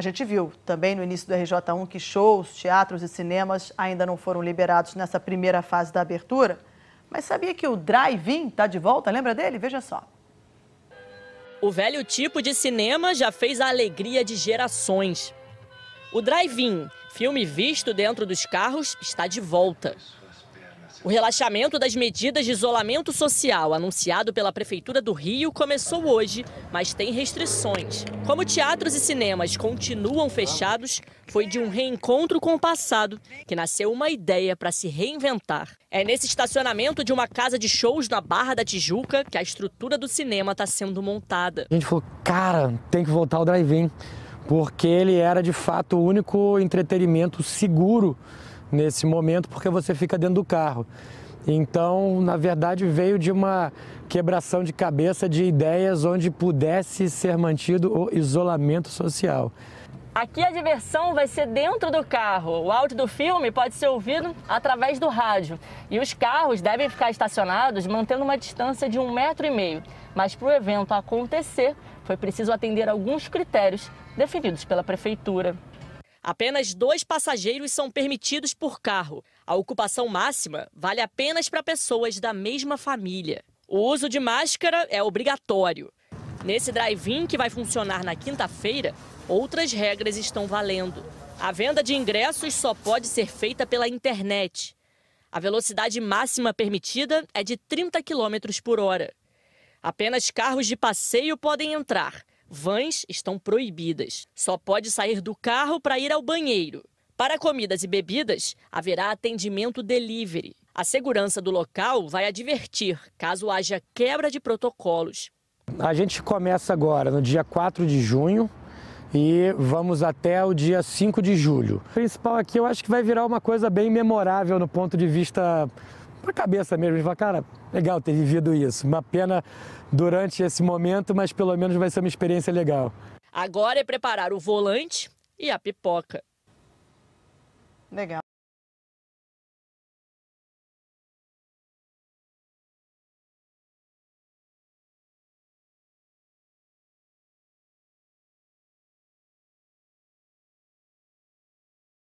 A gente viu também no início do RJ1 que shows, teatros e cinemas ainda não foram liberados nessa primeira fase da abertura. Mas sabia que o drive-in está de volta? Lembra dele? Veja só. O velho tipo de cinema já fez a alegria de gerações. O drive-in, filme visto dentro dos carros, está de volta. O relaxamento das medidas de isolamento social anunciado pela Prefeitura do Rio começou hoje, mas tem restrições. Como teatros e cinemas continuam fechados, foi de um reencontro com o passado que nasceu uma ideia para se reinventar. É nesse estacionamento de uma casa de shows na Barra da Tijuca que a estrutura do cinema está sendo montada. A gente falou, cara, tem que voltar ao drive-in, porque ele era de fato o único entretenimento seguro nesse momento porque você fica dentro do carro. Então, na verdade, veio de uma quebração de cabeça de ideias onde pudesse ser mantido o isolamento social. Aqui a diversão vai ser dentro do carro. O áudio do filme pode ser ouvido através do rádio. E os carros devem ficar estacionados mantendo uma distância de um metro e meio. Mas para o evento acontecer, foi preciso atender alguns critérios definidos pela prefeitura. Apenas dois passageiros são permitidos por carro. A ocupação máxima vale apenas para pessoas da mesma família. O uso de máscara é obrigatório. Nesse drive-in, que vai funcionar na quinta-feira, outras regras estão valendo. A venda de ingressos só pode ser feita pela internet. A velocidade máxima permitida é de 30 km por hora. Apenas carros de passeio podem entrar Vans estão proibidas. Só pode sair do carro para ir ao banheiro. Para comidas e bebidas, haverá atendimento delivery. A segurança do local vai advertir caso haja quebra de protocolos. A gente começa agora no dia 4 de junho e vamos até o dia 5 de julho. O principal aqui eu acho que vai virar uma coisa bem memorável no ponto de vista para a cabeça mesmo, e falar, cara, legal ter vivido isso. Uma pena durante esse momento, mas pelo menos vai ser uma experiência legal. Agora é preparar o volante e a pipoca. Legal.